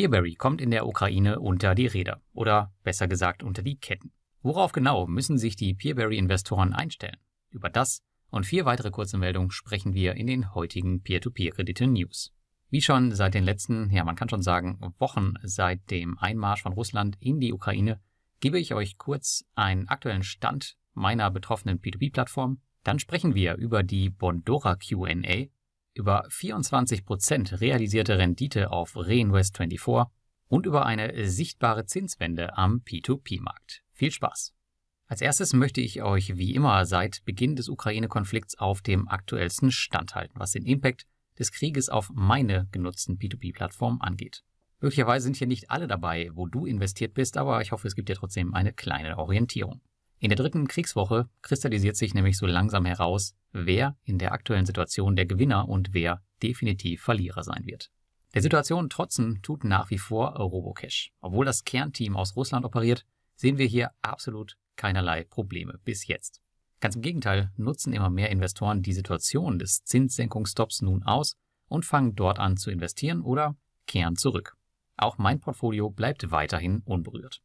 Peerberry kommt in der Ukraine unter die Räder oder besser gesagt unter die Ketten. Worauf genau müssen sich die Peerberry-Investoren einstellen? Über das und vier weitere kurze Meldungen sprechen wir in den heutigen Peer-to-Peer-Kredite-News. Wie schon seit den letzten, ja man kann schon sagen, Wochen seit dem Einmarsch von Russland in die Ukraine, gebe ich euch kurz einen aktuellen Stand meiner betroffenen P2P-Plattform. Dann sprechen wir über die Bondora QA über 24% realisierte Rendite auf Reinvest24 und über eine sichtbare Zinswende am P2P-Markt. Viel Spaß! Als erstes möchte ich euch wie immer seit Beginn des Ukraine-Konflikts auf dem aktuellsten Stand halten, was den Impact des Krieges auf meine genutzten P2P-Plattformen angeht. Möglicherweise sind hier nicht alle dabei, wo du investiert bist, aber ich hoffe, es gibt dir trotzdem eine kleine Orientierung. In der dritten Kriegswoche kristallisiert sich nämlich so langsam heraus, wer in der aktuellen Situation der Gewinner und wer definitiv Verlierer sein wird. Der Situation trotzen tut nach wie vor Robocash. Obwohl das Kernteam aus Russland operiert, sehen wir hier absolut keinerlei Probleme bis jetzt. Ganz im Gegenteil nutzen immer mehr Investoren die Situation des Zinssenkungsstops nun aus und fangen dort an zu investieren oder kehren zurück. Auch mein Portfolio bleibt weiterhin unberührt.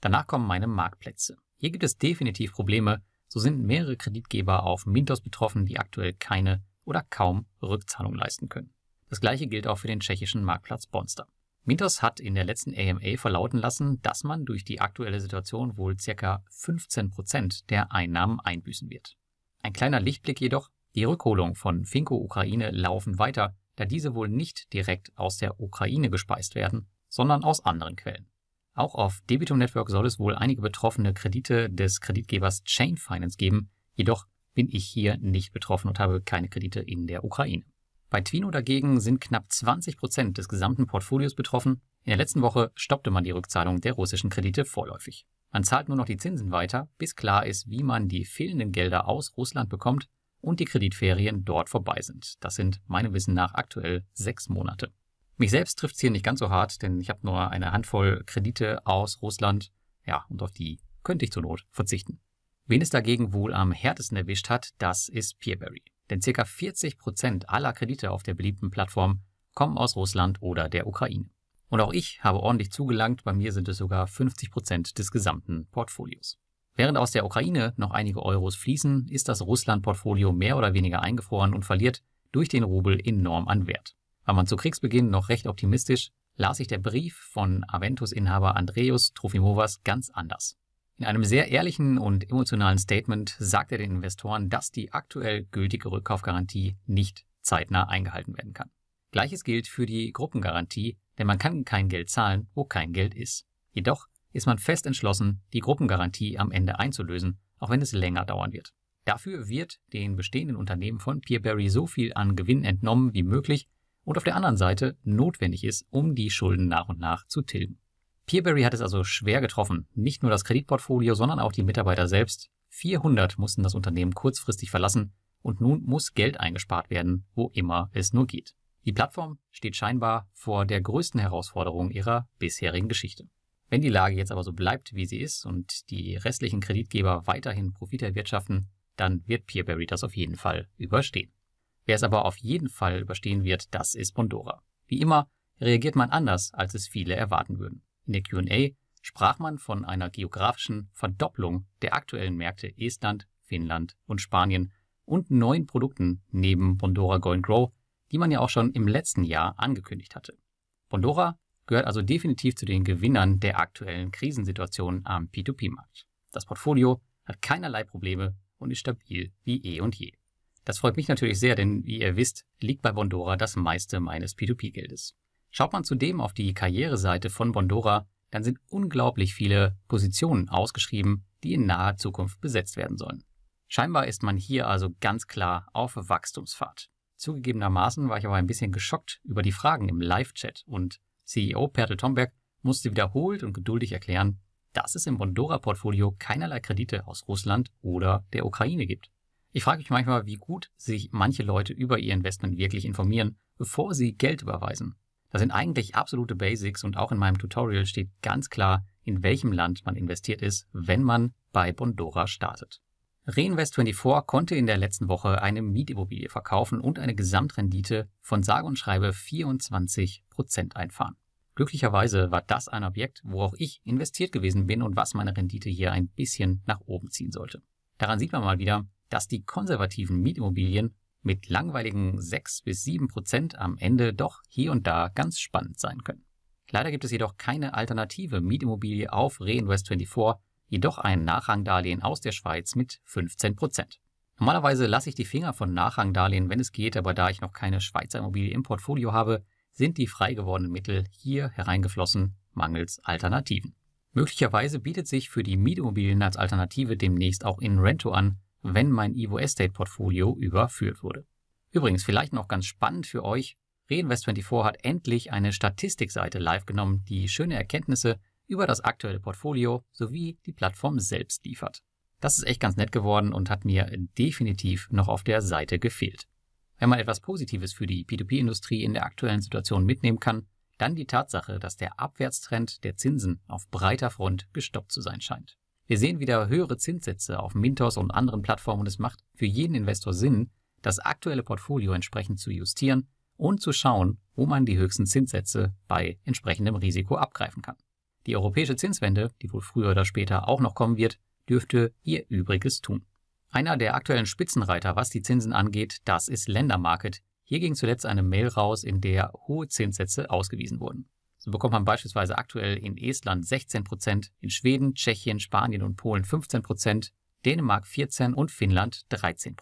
Danach kommen meine Marktplätze. Hier gibt es definitiv Probleme, so sind mehrere Kreditgeber auf Mintos betroffen, die aktuell keine oder kaum Rückzahlung leisten können. Das gleiche gilt auch für den tschechischen Marktplatz Bonster. Mintos hat in der letzten AMA verlauten lassen, dass man durch die aktuelle Situation wohl ca. 15% der Einnahmen einbüßen wird. Ein kleiner Lichtblick jedoch, die Rückholung von Finko Ukraine laufen weiter, da diese wohl nicht direkt aus der Ukraine gespeist werden, sondern aus anderen Quellen. Auch auf Debitum Network soll es wohl einige betroffene Kredite des Kreditgebers Chain Finance geben, jedoch bin ich hier nicht betroffen und habe keine Kredite in der Ukraine. Bei Twino dagegen sind knapp 20% Prozent des gesamten Portfolios betroffen. In der letzten Woche stoppte man die Rückzahlung der russischen Kredite vorläufig. Man zahlt nur noch die Zinsen weiter, bis klar ist, wie man die fehlenden Gelder aus Russland bekommt und die Kreditferien dort vorbei sind. Das sind meinem Wissen nach aktuell sechs Monate. Mich selbst trifft es hier nicht ganz so hart, denn ich habe nur eine Handvoll Kredite aus Russland. Ja, und auf die könnte ich zur Not verzichten. Wen es dagegen wohl am härtesten erwischt hat, das ist Peerberry. Denn ca. 40% Prozent aller Kredite auf der beliebten Plattform kommen aus Russland oder der Ukraine. Und auch ich habe ordentlich zugelangt, bei mir sind es sogar 50% Prozent des gesamten Portfolios. Während aus der Ukraine noch einige Euros fließen, ist das Russland-Portfolio mehr oder weniger eingefroren und verliert durch den Rubel enorm an Wert. War man zu Kriegsbeginn noch recht optimistisch, las sich der Brief von Aventus-Inhaber Andreas Trofimovas ganz anders. In einem sehr ehrlichen und emotionalen Statement sagt er den Investoren, dass die aktuell gültige Rückkaufgarantie nicht zeitnah eingehalten werden kann. Gleiches gilt für die Gruppengarantie, denn man kann kein Geld zahlen, wo kein Geld ist. Jedoch ist man fest entschlossen, die Gruppengarantie am Ende einzulösen, auch wenn es länger dauern wird. Dafür wird den bestehenden Unternehmen von Peerberry so viel an Gewinn entnommen wie möglich und auf der anderen Seite notwendig ist, um die Schulden nach und nach zu tilgen. Peerberry hat es also schwer getroffen, nicht nur das Kreditportfolio, sondern auch die Mitarbeiter selbst. 400 mussten das Unternehmen kurzfristig verlassen und nun muss Geld eingespart werden, wo immer es nur geht. Die Plattform steht scheinbar vor der größten Herausforderung ihrer bisherigen Geschichte. Wenn die Lage jetzt aber so bleibt, wie sie ist und die restlichen Kreditgeber weiterhin Profit erwirtschaften, dann wird Peerberry das auf jeden Fall überstehen. Wer es aber auf jeden Fall überstehen wird, das ist Bondora. Wie immer reagiert man anders, als es viele erwarten würden. In der Q&A sprach man von einer geografischen Verdopplung der aktuellen Märkte Estland, Finnland und Spanien und neuen Produkten neben Bondora Go and Grow, die man ja auch schon im letzten Jahr angekündigt hatte. Bondora gehört also definitiv zu den Gewinnern der aktuellen Krisensituation am P2P-Markt. Das Portfolio hat keinerlei Probleme und ist stabil wie eh und je. Das freut mich natürlich sehr, denn wie ihr wisst, liegt bei Bondora das meiste meines P2P-Geldes. Schaut man zudem auf die Karriereseite von Bondora, dann sind unglaublich viele Positionen ausgeschrieben, die in naher Zukunft besetzt werden sollen. Scheinbar ist man hier also ganz klar auf Wachstumsfahrt. Zugegebenermaßen war ich aber ein bisschen geschockt über die Fragen im Live-Chat und CEO Pertel Tomberg musste wiederholt und geduldig erklären, dass es im Bondora-Portfolio keinerlei Kredite aus Russland oder der Ukraine gibt. Ich frage mich manchmal, wie gut sich manche Leute über ihr Investment wirklich informieren, bevor sie Geld überweisen. Das sind eigentlich absolute Basics und auch in meinem Tutorial steht ganz klar, in welchem Land man investiert ist, wenn man bei Bondora startet. Reinvest24 konnte in der letzten Woche eine Mietimmobilie verkaufen und eine Gesamtrendite von sage und schreibe 24% einfahren. Glücklicherweise war das ein Objekt, wo auch ich investiert gewesen bin und was meine Rendite hier ein bisschen nach oben ziehen sollte. Daran sieht man mal wieder, dass die konservativen Mietimmobilien mit langweiligen 6 bis 7 Prozent am Ende doch hier und da ganz spannend sein können. Leider gibt es jedoch keine alternative Mietimmobilie auf Reinvest24, jedoch ein Nachrangdarlehen aus der Schweiz mit 15 Prozent. Normalerweise lasse ich die Finger von Nachrangdarlehen, wenn es geht, aber da ich noch keine Schweizer Immobilie im Portfolio habe, sind die frei gewordenen Mittel hier hereingeflossen, mangels Alternativen. Möglicherweise bietet sich für die Mietimmobilien als Alternative demnächst auch in Rento an, wenn mein Evo Estate Portfolio überführt wurde. Übrigens, vielleicht noch ganz spannend für euch, Reinvest24 hat endlich eine Statistikseite live genommen, die schöne Erkenntnisse über das aktuelle Portfolio sowie die Plattform selbst liefert. Das ist echt ganz nett geworden und hat mir definitiv noch auf der Seite gefehlt. Wenn man etwas Positives für die P2P-Industrie in der aktuellen Situation mitnehmen kann, dann die Tatsache, dass der Abwärtstrend der Zinsen auf breiter Front gestoppt zu sein scheint. Wir sehen wieder höhere Zinssätze auf Mintos und anderen Plattformen und es macht für jeden Investor Sinn, das aktuelle Portfolio entsprechend zu justieren und zu schauen, wo man die höchsten Zinssätze bei entsprechendem Risiko abgreifen kann. Die europäische Zinswende, die wohl früher oder später auch noch kommen wird, dürfte ihr Übriges tun. Einer der aktuellen Spitzenreiter, was die Zinsen angeht, das ist Ländermarket. Hier ging zuletzt eine Mail raus, in der hohe Zinssätze ausgewiesen wurden. So bekommt man beispielsweise aktuell in Estland 16 in Schweden, Tschechien, Spanien und Polen 15 Dänemark 14 und Finnland 13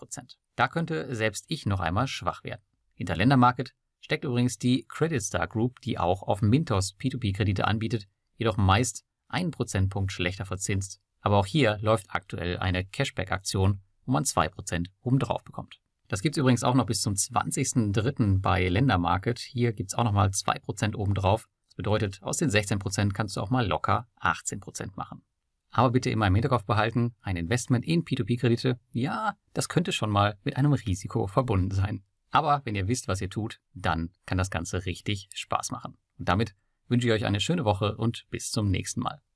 Da könnte selbst ich noch einmal schwach werden. Hinter Ländermarket steckt übrigens die Credit Star Group, die auch auf Mintos P2P-Kredite anbietet, jedoch meist einen Prozentpunkt schlechter verzinst. Aber auch hier läuft aktuell eine Cashback-Aktion, wo man 2% obendrauf bekommt. Das gibt es übrigens auch noch bis zum 20.03. bei Ländermarket. Hier gibt es auch nochmal 2% obendrauf bedeutet, aus den 16% kannst du auch mal locker 18% machen. Aber bitte immer im Hinterkopf behalten, ein Investment in P2P-Kredite, ja, das könnte schon mal mit einem Risiko verbunden sein. Aber wenn ihr wisst, was ihr tut, dann kann das Ganze richtig Spaß machen. Und damit wünsche ich euch eine schöne Woche und bis zum nächsten Mal.